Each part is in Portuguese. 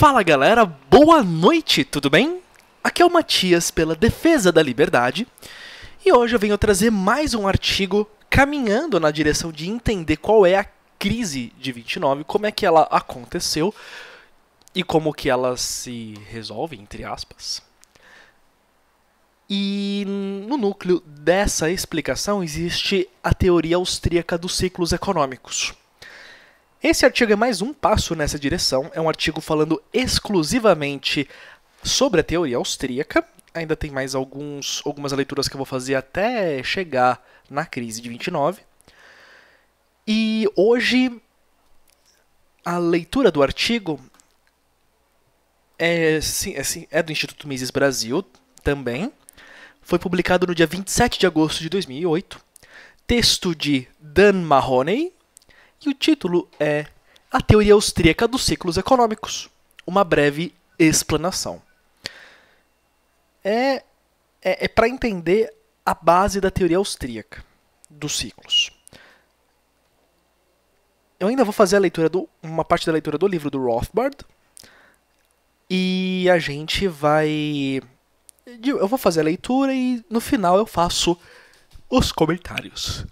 Fala galera, boa noite, tudo bem? Aqui é o Matias pela Defesa da Liberdade e hoje eu venho trazer mais um artigo caminhando na direção de entender qual é a crise de 29, como é que ela aconteceu e como que ela se resolve, entre aspas. E no núcleo dessa explicação existe a teoria austríaca dos ciclos econômicos. Esse artigo é mais um passo nessa direção, é um artigo falando exclusivamente sobre a teoria austríaca. Ainda tem mais alguns, algumas leituras que eu vou fazer até chegar na crise de 29. E hoje a leitura do artigo é, sim, é, sim, é do Instituto Mises Brasil também. Foi publicado no dia 27 de agosto de 2008. Texto de Dan Mahoney, e o título é A Teoria Austríaca dos Ciclos Econômicos Uma Breve Explanação. É, é, é para entender a base da teoria austríaca dos ciclos. Eu ainda vou fazer a leitura do, uma parte da leitura do livro do Rothbard e a gente vai eu vou fazer a leitura e no final eu faço os comentários.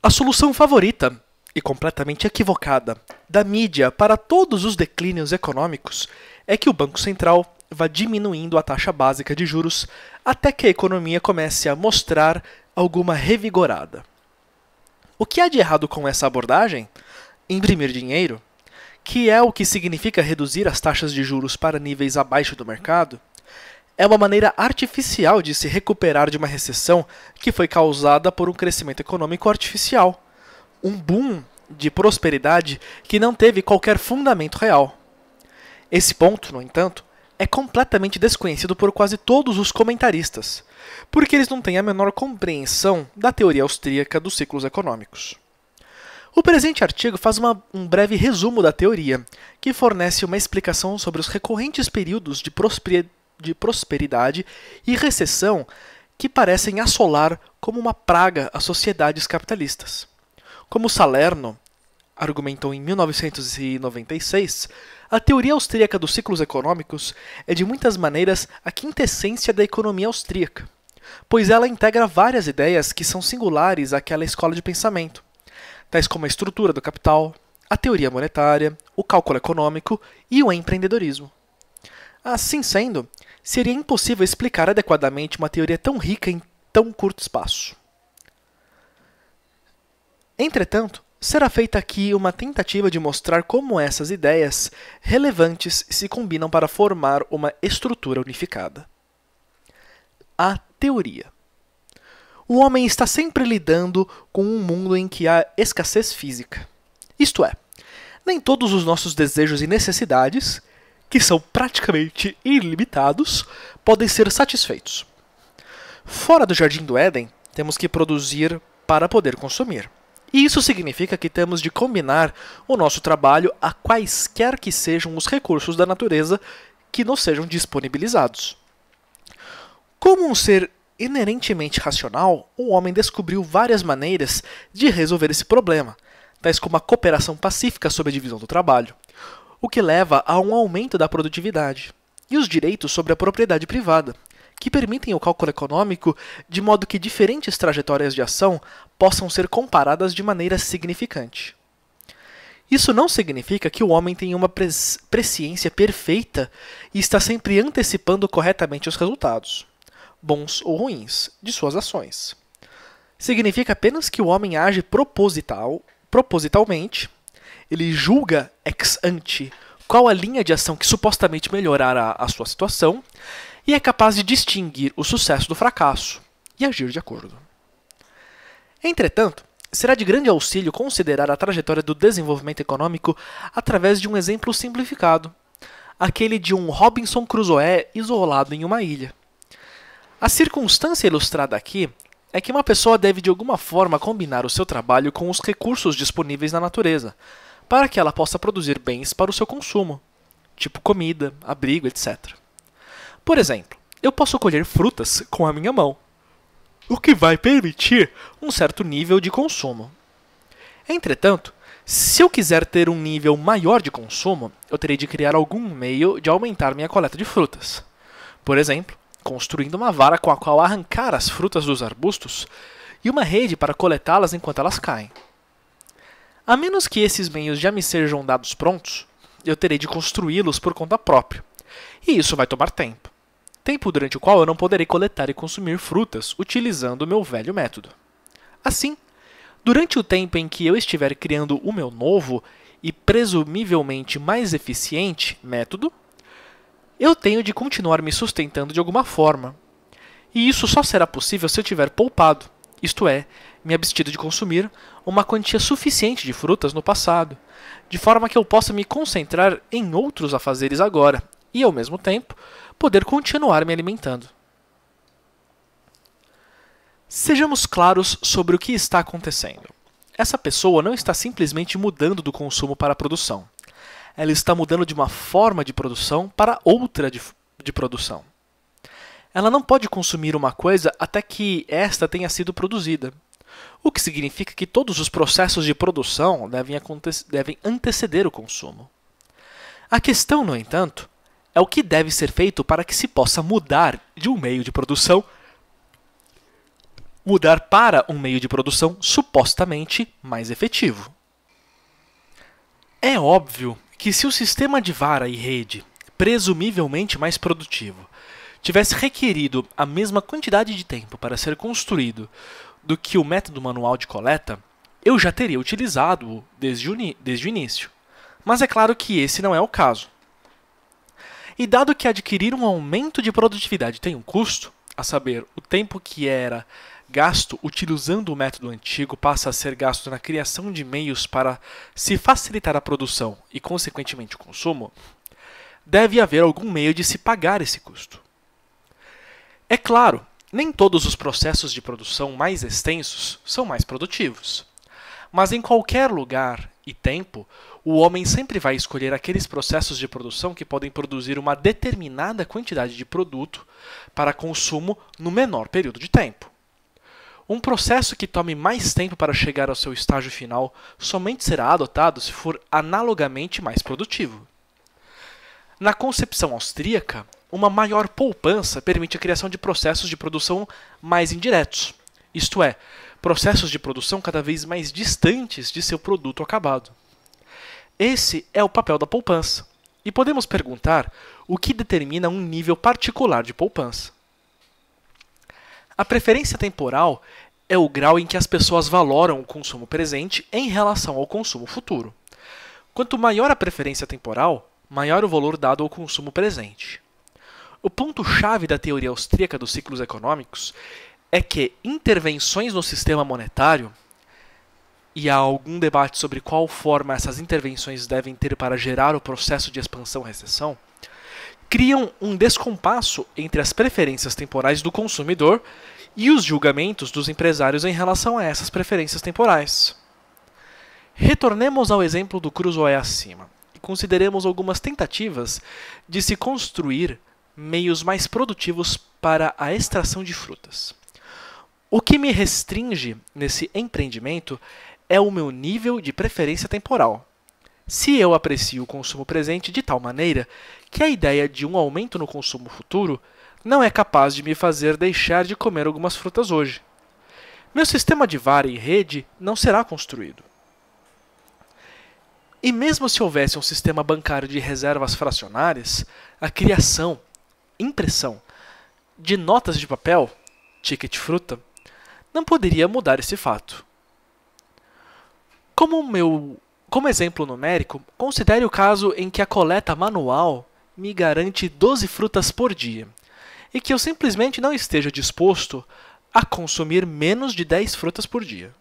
A solução favorita e completamente equivocada da mídia para todos os declínios econômicos é que o Banco Central vá diminuindo a taxa básica de juros até que a economia comece a mostrar alguma revigorada. O que há de errado com essa abordagem? Imprimir dinheiro, que é o que significa reduzir as taxas de juros para níveis abaixo do mercado, é uma maneira artificial de se recuperar de uma recessão que foi causada por um crescimento econômico artificial, um boom de prosperidade que não teve qualquer fundamento real. Esse ponto, no entanto, é completamente desconhecido por quase todos os comentaristas, porque eles não têm a menor compreensão da teoria austríaca dos ciclos econômicos. O presente artigo faz uma, um breve resumo da teoria, que fornece uma explicação sobre os recorrentes períodos de prosperidade de prosperidade e recessão que parecem assolar como uma praga as sociedades capitalistas. Como Salerno argumentou em 1996, a teoria austríaca dos ciclos econômicos é de muitas maneiras a quintessência da economia austríaca, pois ela integra várias ideias que são singulares àquela escola de pensamento, tais como a estrutura do capital, a teoria monetária, o cálculo econômico e o empreendedorismo. Assim sendo, seria impossível explicar adequadamente uma teoria tão rica em tão curto espaço. Entretanto, será feita aqui uma tentativa de mostrar como essas ideias relevantes se combinam para formar uma estrutura unificada. A teoria. O homem está sempre lidando com um mundo em que há escassez física. Isto é, nem todos os nossos desejos e necessidades que são praticamente ilimitados, podem ser satisfeitos. Fora do Jardim do Éden, temos que produzir para poder consumir. E isso significa que temos de combinar o nosso trabalho a quaisquer que sejam os recursos da natureza que nos sejam disponibilizados. Como um ser inerentemente racional, o homem descobriu várias maneiras de resolver esse problema, tais como a cooperação pacífica sob a divisão do trabalho, o que leva a um aumento da produtividade, e os direitos sobre a propriedade privada, que permitem o cálculo econômico de modo que diferentes trajetórias de ação possam ser comparadas de maneira significante. Isso não significa que o homem tenha uma presciência perfeita e está sempre antecipando corretamente os resultados, bons ou ruins, de suas ações. Significa apenas que o homem age proposital, propositalmente ele julga ex ante qual a linha de ação que supostamente melhorará a sua situação e é capaz de distinguir o sucesso do fracasso e agir de acordo. Entretanto, será de grande auxílio considerar a trajetória do desenvolvimento econômico através de um exemplo simplificado, aquele de um Robinson Crusoe isolado em uma ilha. A circunstância ilustrada aqui é que uma pessoa deve de alguma forma combinar o seu trabalho com os recursos disponíveis na natureza, para que ela possa produzir bens para o seu consumo, tipo comida, abrigo, etc. Por exemplo, eu posso colher frutas com a minha mão, o que vai permitir um certo nível de consumo. Entretanto, se eu quiser ter um nível maior de consumo, eu terei de criar algum meio de aumentar minha coleta de frutas. Por exemplo, construindo uma vara com a qual arrancar as frutas dos arbustos e uma rede para coletá-las enquanto elas caem. A menos que esses meios já me sejam dados prontos, eu terei de construí-los por conta própria. E isso vai tomar tempo. Tempo durante o qual eu não poderei coletar e consumir frutas utilizando o meu velho método. Assim, durante o tempo em que eu estiver criando o meu novo e presumivelmente mais eficiente método, eu tenho de continuar me sustentando de alguma forma. E isso só será possível se eu tiver poupado isto é, me abstido de consumir uma quantia suficiente de frutas no passado, de forma que eu possa me concentrar em outros afazeres agora e, ao mesmo tempo, poder continuar me alimentando. Sejamos claros sobre o que está acontecendo. Essa pessoa não está simplesmente mudando do consumo para a produção. Ela está mudando de uma forma de produção para outra de, de produção ela não pode consumir uma coisa até que esta tenha sido produzida. O que significa que todos os processos de produção devem, devem anteceder o consumo. A questão, no entanto, é o que deve ser feito para que se possa mudar de um meio de produção mudar para um meio de produção supostamente mais efetivo. É óbvio que se o sistema de vara e rede, presumivelmente mais produtivo, tivesse requerido a mesma quantidade de tempo para ser construído do que o método manual de coleta, eu já teria utilizado-o desde, desde o início. Mas é claro que esse não é o caso. E dado que adquirir um aumento de produtividade tem um custo, a saber, o tempo que era gasto utilizando o método antigo passa a ser gasto na criação de meios para se facilitar a produção e, consequentemente, o consumo, deve haver algum meio de se pagar esse custo. É claro, nem todos os processos de produção mais extensos são mais produtivos. Mas em qualquer lugar e tempo, o homem sempre vai escolher aqueles processos de produção que podem produzir uma determinada quantidade de produto para consumo no menor período de tempo. Um processo que tome mais tempo para chegar ao seu estágio final somente será adotado se for analogamente mais produtivo. Na concepção austríaca, uma maior poupança permite a criação de processos de produção mais indiretos, isto é, processos de produção cada vez mais distantes de seu produto acabado. Esse é o papel da poupança, e podemos perguntar o que determina um nível particular de poupança. A preferência temporal é o grau em que as pessoas valoram o consumo presente em relação ao consumo futuro. Quanto maior a preferência temporal, maior o valor dado ao consumo presente. O ponto-chave da teoria austríaca dos ciclos econômicos é que intervenções no sistema monetário, e há algum debate sobre qual forma essas intervenções devem ter para gerar o processo de expansão-recessão, criam um descompasso entre as preferências temporais do consumidor e os julgamentos dos empresários em relação a essas preferências temporais. Retornemos ao exemplo do Cruzoé acima e consideremos algumas tentativas de se construir meios mais produtivos para a extração de frutas. O que me restringe nesse empreendimento é o meu nível de preferência temporal. Se eu aprecio o consumo presente de tal maneira que a ideia de um aumento no consumo futuro não é capaz de me fazer deixar de comer algumas frutas hoje. Meu sistema de vara e rede não será construído. E mesmo se houvesse um sistema bancário de reservas fracionárias, a criação impressão de notas de papel, ticket fruta, não poderia mudar esse fato. Como, meu, como exemplo numérico, considere o caso em que a coleta manual me garante 12 frutas por dia e que eu simplesmente não esteja disposto a consumir menos de 10 frutas por dia.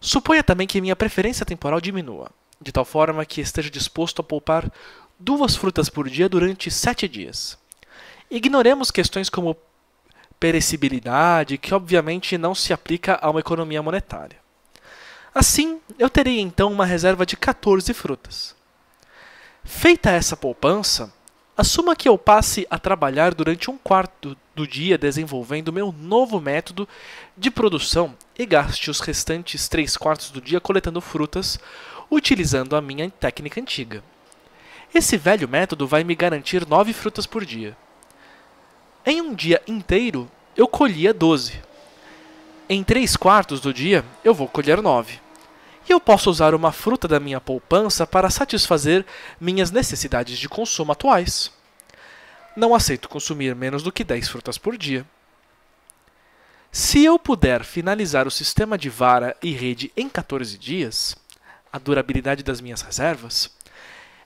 Suponha também que minha preferência temporal diminua, de tal forma que esteja disposto a poupar duas frutas por dia durante sete dias. Ignoremos questões como perecibilidade, que obviamente não se aplica a uma economia monetária. Assim, eu terei então uma reserva de 14 frutas. Feita essa poupança, assuma que eu passe a trabalhar durante um quarto do dia desenvolvendo meu novo método de produção e gaste os restantes três quartos do dia coletando frutas, utilizando a minha técnica antiga. Esse velho método vai me garantir nove frutas por dia. Em um dia inteiro, eu colhia 12. Em 3 quartos do dia, eu vou colher 9. E eu posso usar uma fruta da minha poupança para satisfazer minhas necessidades de consumo atuais. Não aceito consumir menos do que 10 frutas por dia. Se eu puder finalizar o sistema de vara e rede em 14 dias, a durabilidade das minhas reservas,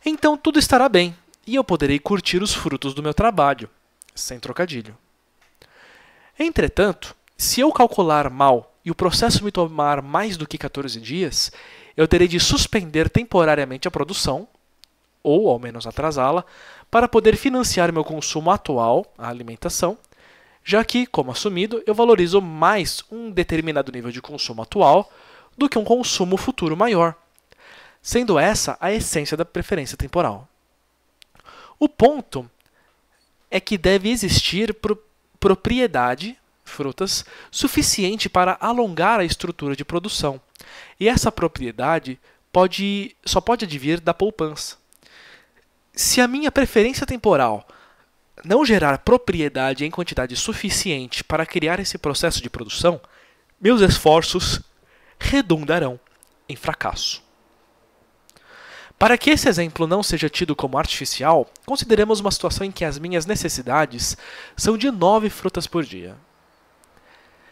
então tudo estará bem e eu poderei curtir os frutos do meu trabalho sem trocadilho. Entretanto, se eu calcular mal e o processo me tomar mais do que 14 dias, eu terei de suspender temporariamente a produção, ou ao menos atrasá-la, para poder financiar meu consumo atual, a alimentação, já que, como assumido, eu valorizo mais um determinado nível de consumo atual do que um consumo futuro maior, sendo essa a essência da preferência temporal. O ponto é que deve existir pro propriedade, frutas, suficiente para alongar a estrutura de produção. E essa propriedade pode, só pode advir da poupança. Se a minha preferência temporal não gerar propriedade em quantidade suficiente para criar esse processo de produção, meus esforços redundarão em fracasso. Para que esse exemplo não seja tido como artificial, consideremos uma situação em que as minhas necessidades são de nove frutas por dia.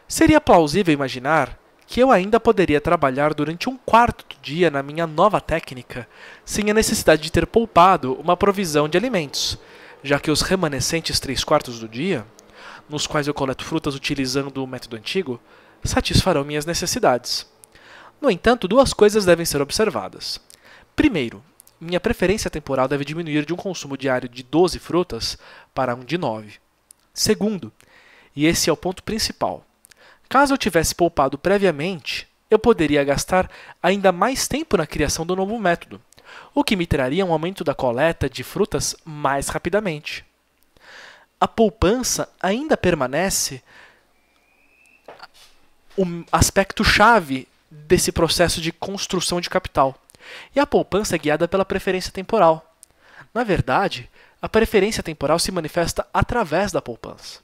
Seria plausível imaginar que eu ainda poderia trabalhar durante um quarto do dia na minha nova técnica, sem a necessidade de ter poupado uma provisão de alimentos, já que os remanescentes três quartos do dia, nos quais eu coleto frutas utilizando o método antigo, satisfarão minhas necessidades. No entanto, duas coisas devem ser observadas. Primeiro, minha preferência temporal deve diminuir de um consumo diário de 12 frutas para um de 9. Segundo, e esse é o ponto principal, caso eu tivesse poupado previamente, eu poderia gastar ainda mais tempo na criação do novo método, o que me traria um aumento da coleta de frutas mais rapidamente. A poupança ainda permanece o um aspecto chave desse processo de construção de capital e a poupança é guiada pela preferência temporal. Na verdade, a preferência temporal se manifesta através da poupança.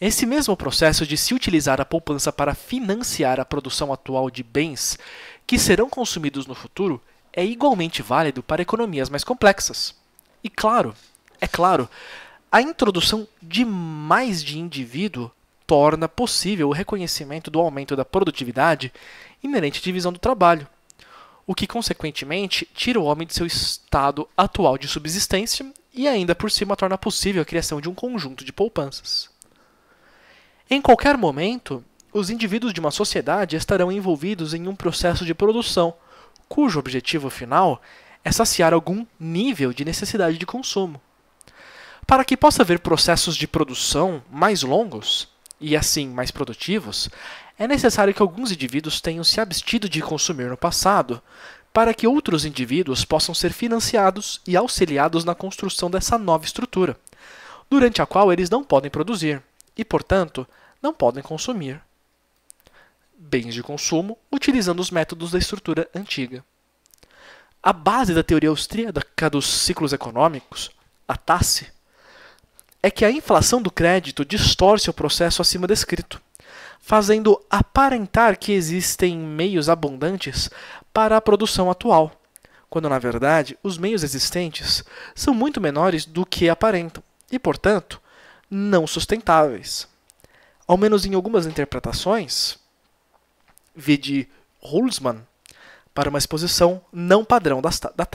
Esse mesmo processo de se utilizar a poupança para financiar a produção atual de bens que serão consumidos no futuro é igualmente válido para economias mais complexas. E claro, é claro, a introdução de mais de indivíduo torna possível o reconhecimento do aumento da produtividade inerente à divisão do trabalho, o que consequentemente tira o homem de seu estado atual de subsistência e ainda por cima torna possível a criação de um conjunto de poupanças. Em qualquer momento, os indivíduos de uma sociedade estarão envolvidos em um processo de produção, cujo objetivo final é saciar algum nível de necessidade de consumo. Para que possa haver processos de produção mais longos e assim mais produtivos, é necessário que alguns indivíduos tenham se abstido de consumir no passado, para que outros indivíduos possam ser financiados e auxiliados na construção dessa nova estrutura, durante a qual eles não podem produzir e, portanto, não podem consumir bens de consumo utilizando os métodos da estrutura antiga. A base da teoria austríaca dos ciclos econômicos, a TACE, é que a inflação do crédito distorce o processo acima descrito fazendo aparentar que existem meios abundantes para a produção atual, quando na verdade os meios existentes são muito menores do que aparentam e, portanto, não sustentáveis. Ao menos em algumas interpretações, de Hulsmann para uma exposição não padrão da, da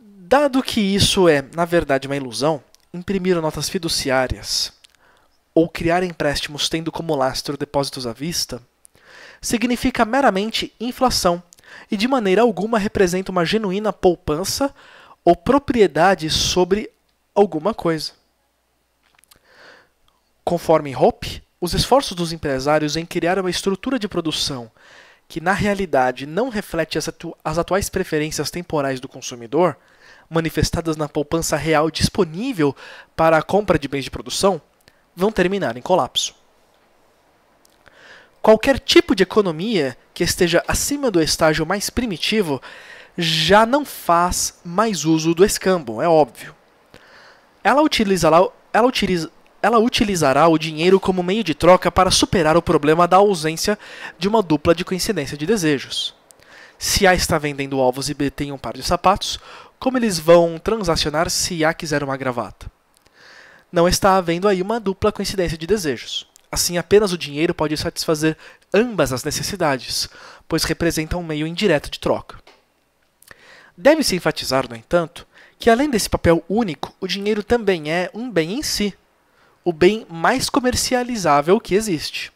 Dado que isso é, na verdade, uma ilusão, imprimir notas fiduciárias ou criar empréstimos tendo como lastro depósitos à vista, significa meramente inflação e de maneira alguma representa uma genuína poupança ou propriedade sobre alguma coisa. Conforme Hope, os esforços dos empresários em criar uma estrutura de produção que na realidade não reflete as, atu as atuais preferências temporais do consumidor, manifestadas na poupança real disponível para a compra de bens de produção, vão terminar em colapso. Qualquer tipo de economia que esteja acima do estágio mais primitivo já não faz mais uso do escambo, é óbvio. Ela utilizará, ela utiliza, ela utilizará o dinheiro como meio de troca para superar o problema da ausência de uma dupla de coincidência de desejos. Se A está vendendo ovos e B tem um par de sapatos, como eles vão transacionar se A quiser uma gravata? não está havendo aí uma dupla coincidência de desejos. Assim, apenas o dinheiro pode satisfazer ambas as necessidades, pois representa um meio indireto de troca. Deve-se enfatizar, no entanto, que além desse papel único, o dinheiro também é um bem em si, o bem mais comercializável que existe.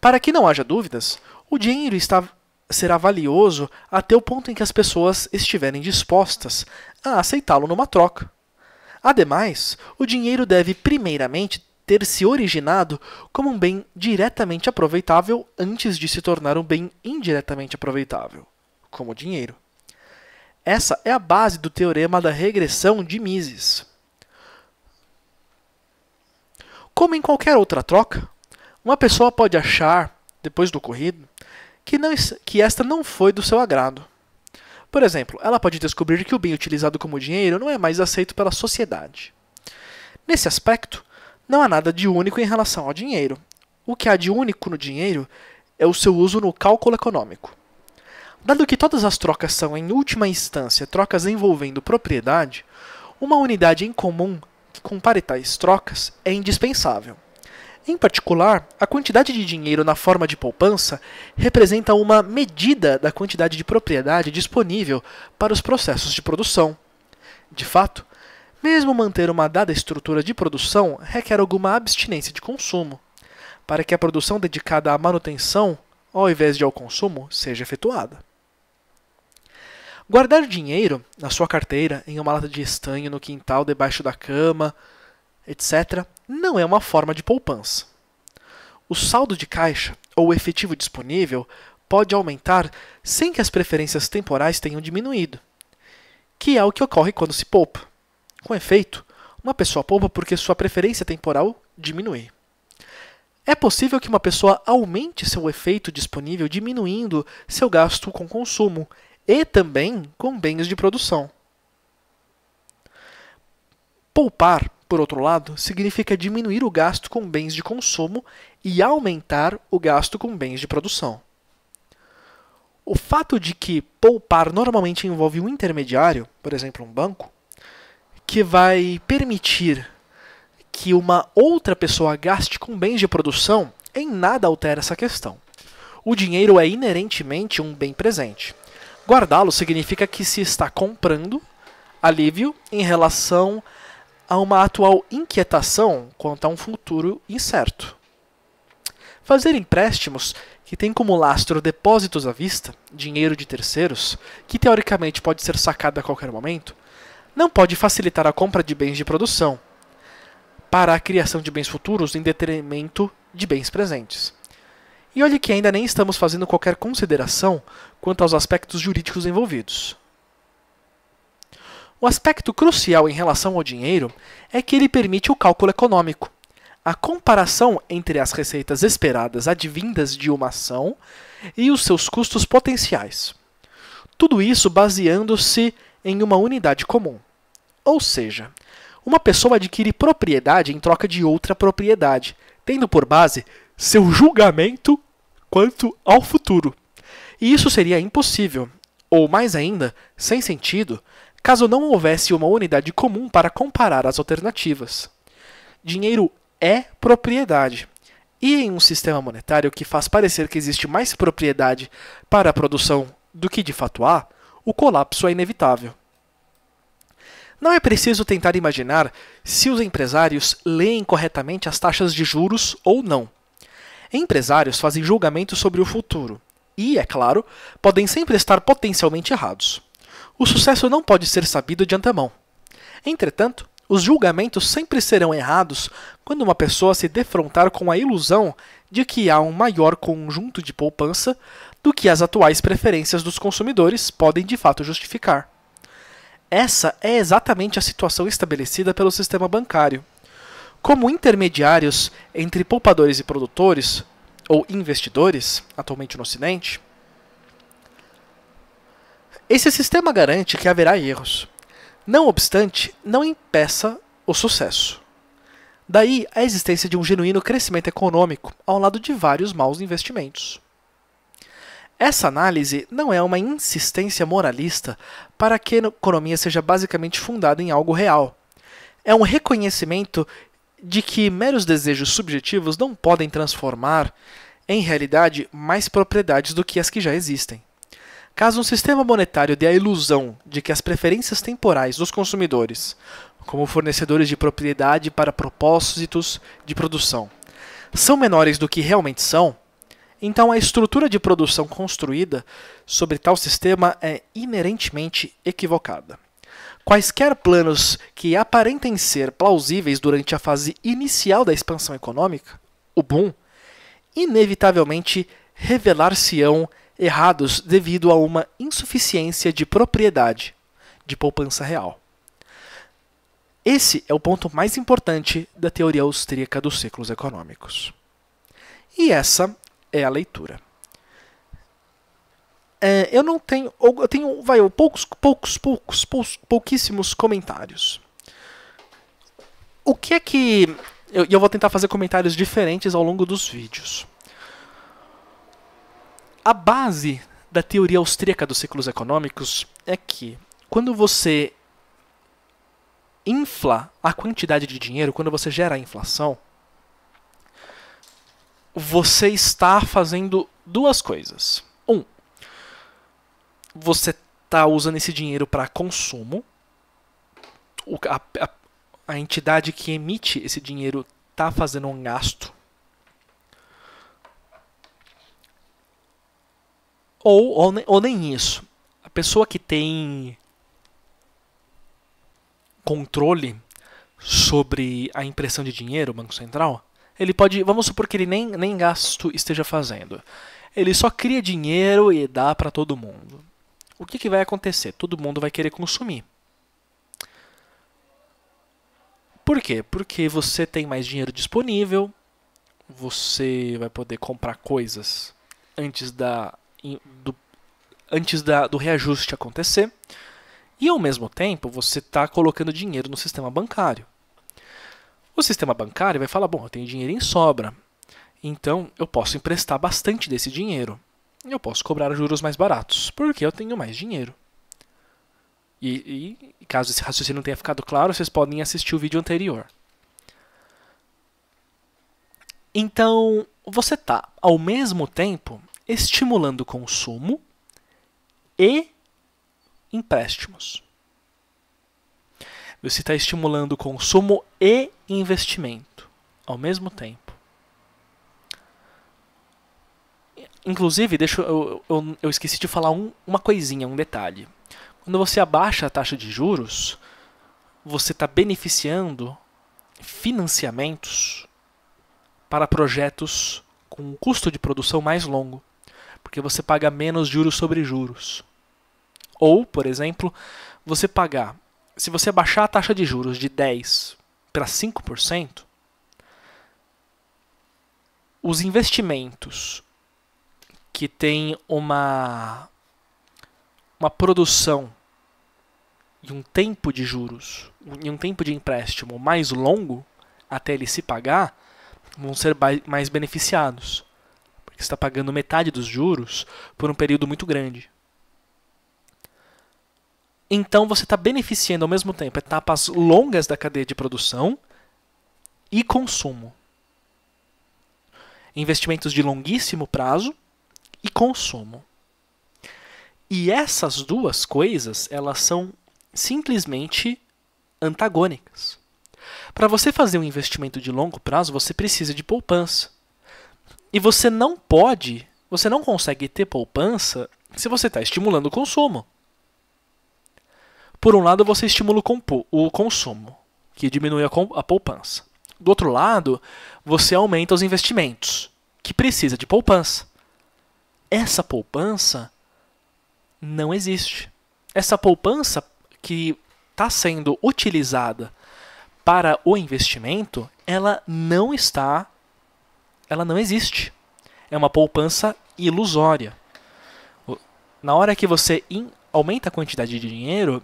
Para que não haja dúvidas, o dinheiro está, será valioso até o ponto em que as pessoas estiverem dispostas a aceitá-lo numa troca, Ademais, o dinheiro deve primeiramente ter se originado como um bem diretamente aproveitável antes de se tornar um bem indiretamente aproveitável, como o dinheiro. Essa é a base do teorema da regressão de Mises. Como em qualquer outra troca, uma pessoa pode achar, depois do ocorrido, que, não, que esta não foi do seu agrado. Por exemplo, ela pode descobrir que o bem utilizado como dinheiro não é mais aceito pela sociedade. Nesse aspecto, não há nada de único em relação ao dinheiro. O que há de único no dinheiro é o seu uso no cálculo econômico. Dado que todas as trocas são, em última instância, trocas envolvendo propriedade, uma unidade em comum que compare tais trocas é indispensável. Em particular, a quantidade de dinheiro na forma de poupança representa uma medida da quantidade de propriedade disponível para os processos de produção. De fato, mesmo manter uma dada estrutura de produção requer alguma abstinência de consumo, para que a produção dedicada à manutenção, ao invés de ao consumo, seja efetuada. Guardar dinheiro na sua carteira, em uma lata de estanho no quintal debaixo da cama, etc., não é uma forma de poupança. O saldo de caixa, ou efetivo disponível, pode aumentar sem que as preferências temporais tenham diminuído, que é o que ocorre quando se poupa. Com efeito, uma pessoa poupa porque sua preferência temporal diminui. É possível que uma pessoa aumente seu efeito disponível diminuindo seu gasto com consumo e também com bens de produção. Poupar por outro lado, significa diminuir o gasto com bens de consumo e aumentar o gasto com bens de produção. O fato de que poupar normalmente envolve um intermediário, por exemplo, um banco, que vai permitir que uma outra pessoa gaste com bens de produção em nada altera essa questão. O dinheiro é inerentemente um bem presente. Guardá-lo significa que se está comprando alívio em relação a uma atual inquietação quanto a um futuro incerto. Fazer empréstimos que têm como lastro depósitos à vista, dinheiro de terceiros, que teoricamente pode ser sacado a qualquer momento, não pode facilitar a compra de bens de produção para a criação de bens futuros em detrimento de bens presentes. E olhe que ainda nem estamos fazendo qualquer consideração quanto aos aspectos jurídicos envolvidos. O aspecto crucial em relação ao dinheiro é que ele permite o cálculo econômico. A comparação entre as receitas esperadas advindas de uma ação e os seus custos potenciais. Tudo isso baseando-se em uma unidade comum. Ou seja, uma pessoa adquire propriedade em troca de outra propriedade, tendo por base seu julgamento quanto ao futuro. E isso seria impossível, ou mais ainda, sem sentido, caso não houvesse uma unidade comum para comparar as alternativas. Dinheiro é propriedade. E em um sistema monetário que faz parecer que existe mais propriedade para a produção do que de fato há, o colapso é inevitável. Não é preciso tentar imaginar se os empresários leem corretamente as taxas de juros ou não. Empresários fazem julgamentos sobre o futuro e, é claro, podem sempre estar potencialmente errados o sucesso não pode ser sabido de antemão. Entretanto, os julgamentos sempre serão errados quando uma pessoa se defrontar com a ilusão de que há um maior conjunto de poupança do que as atuais preferências dos consumidores podem de fato justificar. Essa é exatamente a situação estabelecida pelo sistema bancário. Como intermediários entre poupadores e produtores, ou investidores, atualmente no Ocidente, esse sistema garante que haverá erros. Não obstante, não impeça o sucesso. Daí a existência de um genuíno crescimento econômico, ao lado de vários maus investimentos. Essa análise não é uma insistência moralista para que a economia seja basicamente fundada em algo real. É um reconhecimento de que meros desejos subjetivos não podem transformar, em realidade, mais propriedades do que as que já existem. Caso um sistema monetário dê a ilusão de que as preferências temporais dos consumidores, como fornecedores de propriedade para propósitos de produção, são menores do que realmente são, então a estrutura de produção construída sobre tal sistema é inerentemente equivocada. Quaisquer planos que aparentem ser plausíveis durante a fase inicial da expansão econômica, o boom, inevitavelmente revelar-se-ão errados devido a uma insuficiência de propriedade de poupança real. Esse é o ponto mais importante da teoria austríaca dos ciclos econômicos. E essa é a leitura. É, eu não tenho, eu tenho, vai, poucos, poucos, poucos, poucos, pouquíssimos comentários. O que é que eu, eu vou tentar fazer comentários diferentes ao longo dos vídeos. A base da teoria austríaca dos ciclos econômicos é que quando você infla a quantidade de dinheiro, quando você gera a inflação, você está fazendo duas coisas. Um, você está usando esse dinheiro para consumo. A, a, a entidade que emite esse dinheiro está fazendo um gasto Ou, ou, ou nem isso. A pessoa que tem controle sobre a impressão de dinheiro, o Banco Central, ele pode, vamos supor que ele nem, nem gasto esteja fazendo. Ele só cria dinheiro e dá para todo mundo. O que, que vai acontecer? Todo mundo vai querer consumir. Por quê? Porque você tem mais dinheiro disponível, você vai poder comprar coisas antes da do, antes da, do reajuste acontecer. E ao mesmo tempo, você está colocando dinheiro no sistema bancário. O sistema bancário vai falar: bom, eu tenho dinheiro em sobra, então eu posso emprestar bastante desse dinheiro. Eu posso cobrar juros mais baratos, porque eu tenho mais dinheiro. E, e caso esse raciocínio não tenha ficado claro, vocês podem assistir o vídeo anterior. Então, você está, ao mesmo tempo, estimulando consumo e empréstimos. Você está estimulando consumo e investimento ao mesmo tempo. Inclusive, deixa eu, eu, eu esqueci de falar um, uma coisinha, um detalhe. Quando você abaixa a taxa de juros, você está beneficiando financiamentos para projetos com um custo de produção mais longo porque você paga menos juros sobre juros. Ou, por exemplo, você pagar, se você baixar a taxa de juros de 10 para 5%, os investimentos que têm uma uma produção e um tempo de juros e um tempo de empréstimo mais longo até ele se pagar vão ser mais beneficiados porque você está pagando metade dos juros por um período muito grande. Então você está beneficiando ao mesmo tempo etapas longas da cadeia de produção e consumo. Investimentos de longuíssimo prazo e consumo. E essas duas coisas, elas são simplesmente antagônicas. Para você fazer um investimento de longo prazo, você precisa de poupança. E você não pode, você não consegue ter poupança se você está estimulando o consumo. Por um lado, você estimula o consumo, que diminui a poupança. Do outro lado, você aumenta os investimentos, que precisa de poupança. Essa poupança não existe. Essa poupança que está sendo utilizada para o investimento, ela não está ela não existe. É uma poupança ilusória. Na hora que você aumenta a quantidade de dinheiro,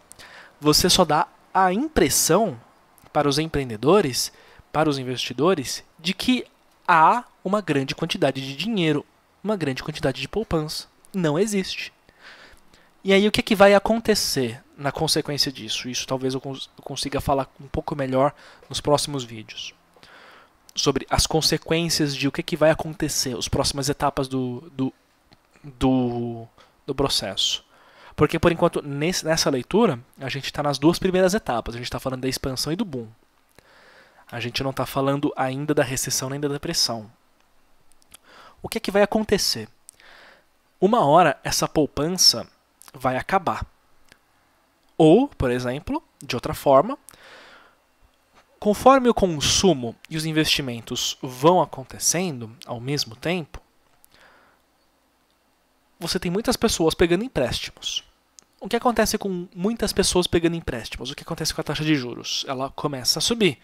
você só dá a impressão para os empreendedores, para os investidores, de que há uma grande quantidade de dinheiro, uma grande quantidade de poupança. Não existe. E aí o que, é que vai acontecer na consequência disso? Isso talvez eu consiga falar um pouco melhor nos próximos vídeos sobre as consequências de o que, que vai acontecer, as próximas etapas do, do, do, do processo. Porque, por enquanto, nesse, nessa leitura, a gente está nas duas primeiras etapas. A gente está falando da expansão e do boom. A gente não está falando ainda da recessão nem da depressão. O que é que vai acontecer? Uma hora essa poupança vai acabar. Ou, por exemplo, de outra forma, Conforme o consumo e os investimentos vão acontecendo ao mesmo tempo, você tem muitas pessoas pegando empréstimos. O que acontece com muitas pessoas pegando empréstimos? O que acontece com a taxa de juros? Ela começa a subir.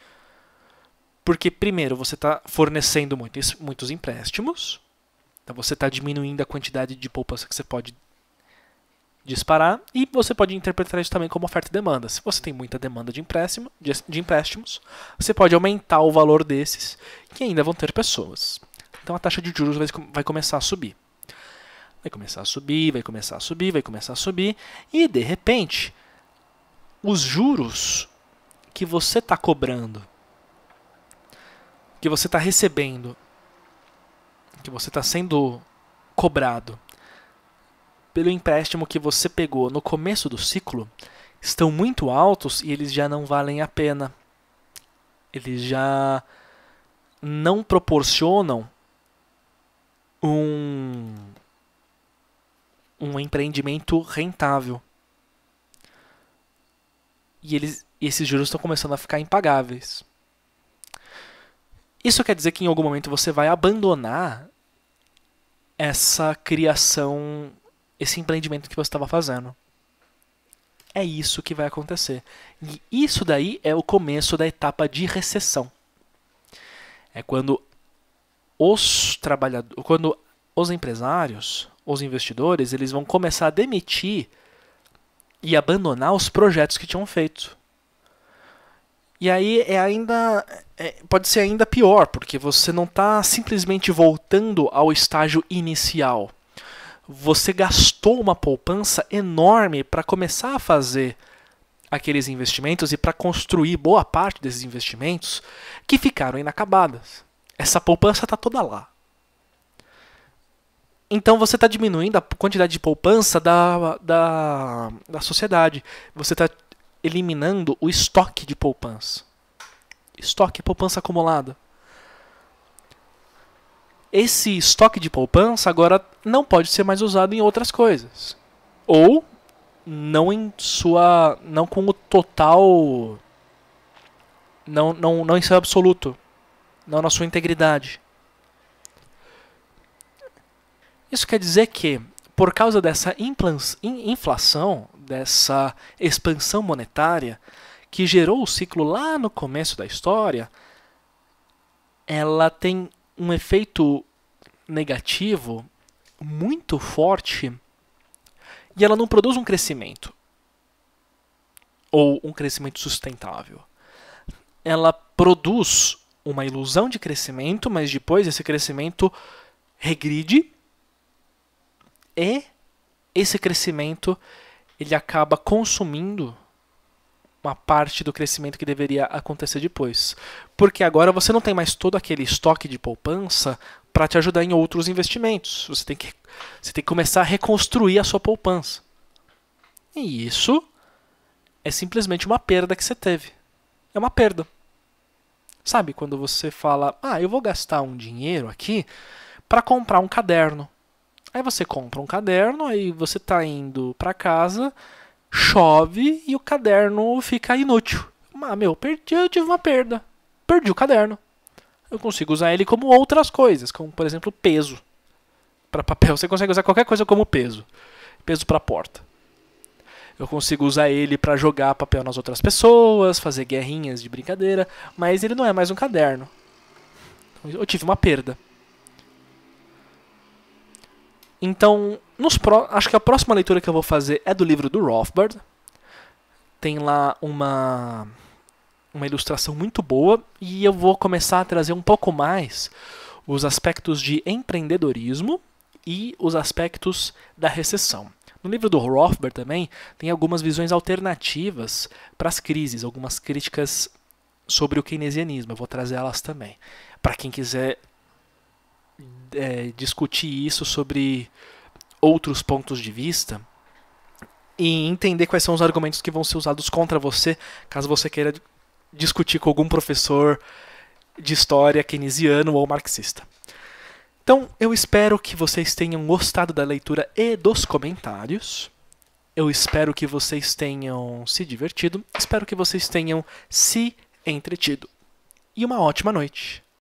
Porque, primeiro, você está fornecendo muitos, muitos empréstimos, então você está diminuindo a quantidade de poupança que você pode disparar e você pode interpretar isso também como oferta e demanda. Se você tem muita demanda de, empréstimo, de, empréstimos, você pode aumentar o valor desses que ainda vão ter pessoas. Então a taxa de juros vai, vai começar a subir. Vai começar a subir, vai começar a subir, vai começar a subir e de repente os juros que você está cobrando, que você está recebendo, que você está sendo cobrado pelo empréstimo que você pegou no começo do ciclo estão muito altos e eles já não valem a pena. Eles já não proporcionam um, um empreendimento rentável. E eles, esses juros estão começando a ficar impagáveis. Isso quer dizer que em algum momento você vai abandonar essa criação esse empreendimento que você estava fazendo. É isso que vai acontecer. E isso daí é o começo da etapa de recessão. É quando os trabalhadores, quando os empresários, os investidores, eles vão começar a demitir e abandonar os projetos que tinham feito. E aí é ainda é, pode ser ainda pior, porque você não está simplesmente voltando ao estágio inicial você gastou uma poupança enorme para começar a fazer aqueles investimentos e para construir boa parte desses investimentos que ficaram inacabadas. Essa poupança está toda lá. Então você está diminuindo a quantidade de poupança da, da, da sociedade. Você está eliminando o estoque de poupança. Estoque é poupança acumulada esse estoque de poupança agora não pode ser mais usado em outras coisas. Ou não em sua. não com o total. Não, não, não em seu absoluto. Não na sua integridade. Isso quer dizer que, por causa dessa inflação, dessa expansão monetária, que gerou o ciclo lá no começo da história, ela tem um efeito negativo muito forte e ela não produz um crescimento ou um crescimento sustentável. Ela produz uma ilusão de crescimento, mas depois esse crescimento regride e esse crescimento ele acaba consumindo uma parte do crescimento que deveria acontecer depois. Porque agora você não tem mais todo aquele estoque de poupança para te ajudar em outros investimentos. Você tem, que, você tem que começar a reconstruir a sua poupança. E isso é simplesmente uma perda que você teve. É uma perda. Sabe quando você fala, ah, eu vou gastar um dinheiro aqui para comprar um caderno. Aí você compra um caderno, aí você está indo para casa, chove e o caderno fica inútil. Ah, meu, perdi, eu tive uma perda. Perdi o caderno eu consigo usar ele como outras coisas, como por exemplo peso. Para papel, você consegue usar qualquer coisa como peso. Peso para porta. Eu consigo usar ele para jogar papel nas outras pessoas, fazer guerrinhas de brincadeira, mas ele não é mais um caderno. Eu tive uma perda. Então, pro... acho que a próxima leitura que eu vou fazer é do livro do Rothbard. Tem lá uma uma ilustração muito boa e eu vou começar a trazer um pouco mais os aspectos de empreendedorismo e os aspectos da recessão. No livro do Rothbard também tem algumas visões alternativas para as crises, algumas críticas sobre o keynesianismo. Eu vou trazer elas também. Para quem quiser é, discutir isso sobre outros pontos de vista e entender quais são os argumentos que vão ser usados contra você, caso você queira discutir com algum professor de história keynesiano ou marxista. Então, eu espero que vocês tenham gostado da leitura e dos comentários. Eu espero que vocês tenham se divertido. Espero que vocês tenham se entretido. E uma ótima noite.